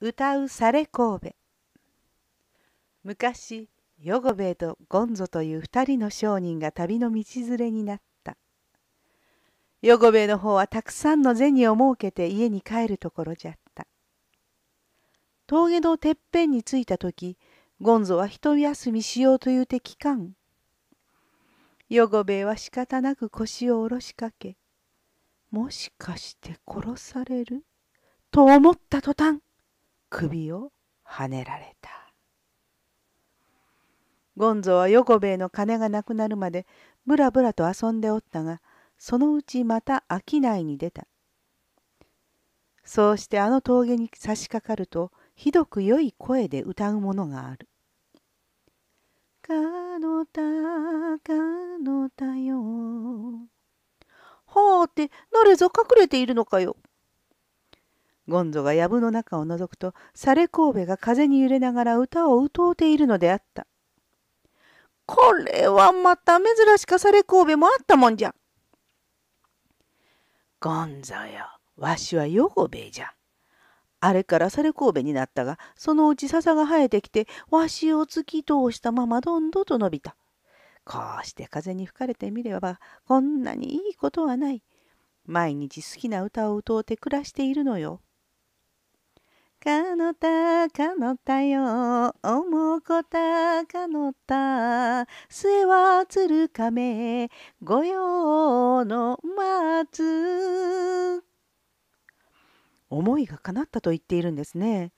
歌うされ神戸昔ヨゴベイとゴンゾという二人の商人が旅の道連れになったヨゴベイの方はたくさんの銭を設けて家に帰るところじゃった峠のてっぺんに着いた時ゴンゾは一休みしようというて聞かんヨゴベイは仕方なく腰を下ろしかけもしかして殺されると思った途端首をはねられたゴンゾは横兵衛の金がなくなるまでぶらぶらと遊んでおったがそのうちまた商いに出たそうしてあの峠に差し掛かるとひどく良い声で歌うものがある「かのたかのたよ」「はあてなれぞ隠れているのかよ」ゴンゾが藪の中を覗くと、サレ神戸が風に揺れながら歌を歌うているのであった。これはまた珍しかサレ神戸もあったもんじゃ。ゴンゾよ、わしはヨ兵ベじゃ。あれからサレ神戸になったが、そのうち笹が生えてきて、わしを突き通したままどんどんと伸びた。こうして風に吹かれてみれば、こんなにいいことはない。毎日好きな歌を歌うて暮らしているのよ。かのたかのたよおもこたかのた末はめ、ご御用の松思いが叶ったと言っているんですね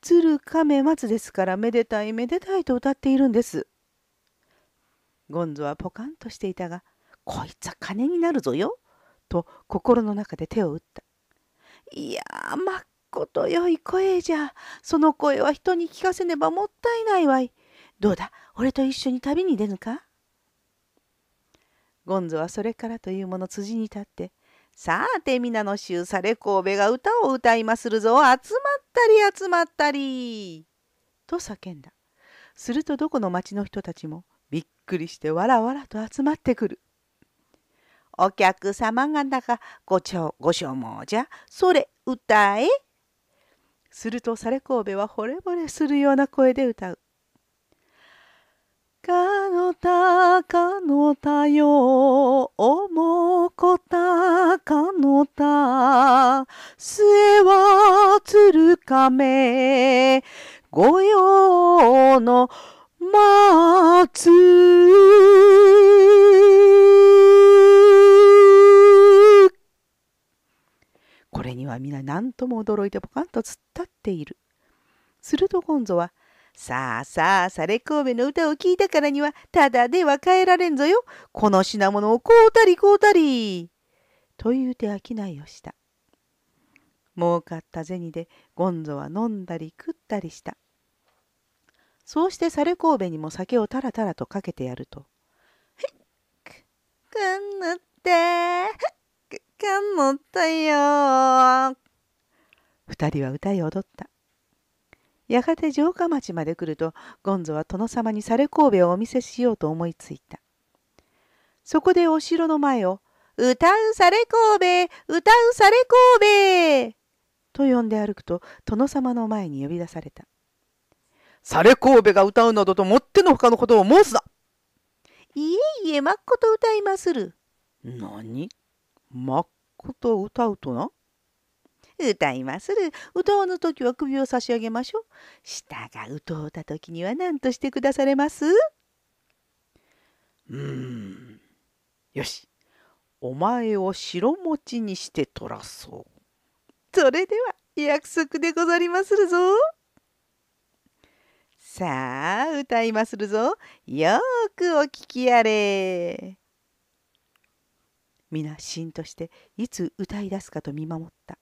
鶴亀松ですからめでたいめでたいと歌っているんですゴンズはポカンとしていたがこいつは金になるぞよと心の中で手を打ったいやー真っことよい声じゃ。その声は人に聞かせねばもったいないわい。どうだ、俺と一緒に旅に出ぬかゴンゾはそれからというもの辻に立って、さて皆の衆され神戸が歌を歌いまするぞ集まったり集まったりと叫んだするとどこの町の人たちもびっくりしてわらわらと集まってくるお客様がだかごちょご所望じゃそれ歌えするとされ神戸は惚れ惚れするような声で歌う。かのたかのたよ、おもこたかのた、末はつるかめ、御用のは皆何とも驚いてポカンと突っ立っている。するとゴンゾは、さあさあ、され神戸の歌を聴いたからには、ただでは帰られんぞよ。この品物をこうたりこうたり。と言うて商いをした。儲かった銭でゴンゾは飲んだり食ったりした。そうしてされ神戸にも酒をたらたらとかけてやると、へっく、くんぬって、っ間もったいよ。二人は歌い踊った。やがて城下町まで来るとゴンゾは殿様にされ神戸をお見せしようと思いついた。そこでお城の前を「歌うされ神戸歌うされ神戸!」と呼んで歩くと殿様の前に呼び出された。され神戸が歌うなどともってのほかのことを申すないえいえまっこと歌いまする。何まっこと歌うとな。歌いまする。歌わの時は首を差し上げましょう。舌が歌うた時には何としてくだされますうーん。よし。お前を白餅にしてとらそう。それでは約束でござりまするぞ。さあ歌いまするぞ。よーくお聞きあれ。皆しんとしていつ歌い出すかと見守った。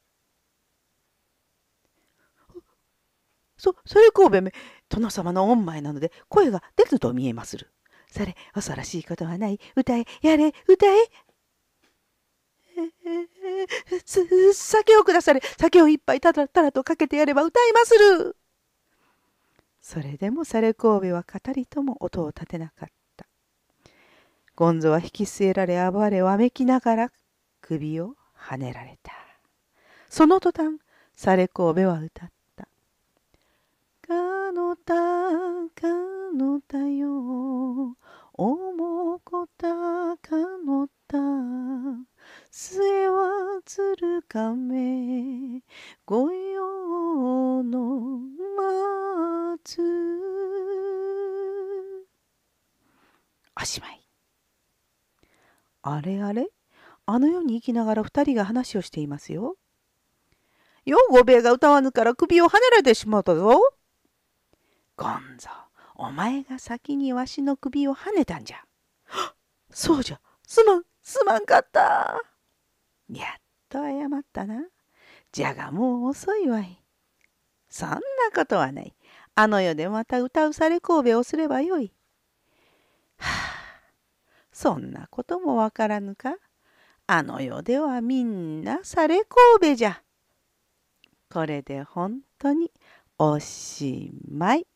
そ、それ神戸め、殿様の御前なので声が出ると見えまする。それ、恐ろしいことはない。歌え、やれ、歌え。え酒をくだされ、酒を一杯たらたらとかけてやれば歌いまする。それでもされ神戸は語りとも音を立てなかった。ゴンゾは引き据えられ暴れわめきながら首をはねられた。その途端、サレコーベは歌った。かのた、かのたよ、おもこた、かのた、末はつるかめ、ご用のまつ。おしまい。あれあれあの世に行きながら二人が話をしていますよ。ようごべえが歌わぬから首をはねられてしまったぞ。ゴンゾ、お前が先にわしの首をはねたんじゃ。そうじゃ、すまん、すまんかった。やっと謝ったな。じゃがもう遅いわい。そんなことはない。あの世でまた歌うされ神戸をすればよい。はあそんなこともわからぬかあの世ではみんなされ神戸じゃ。これで本当におしまい。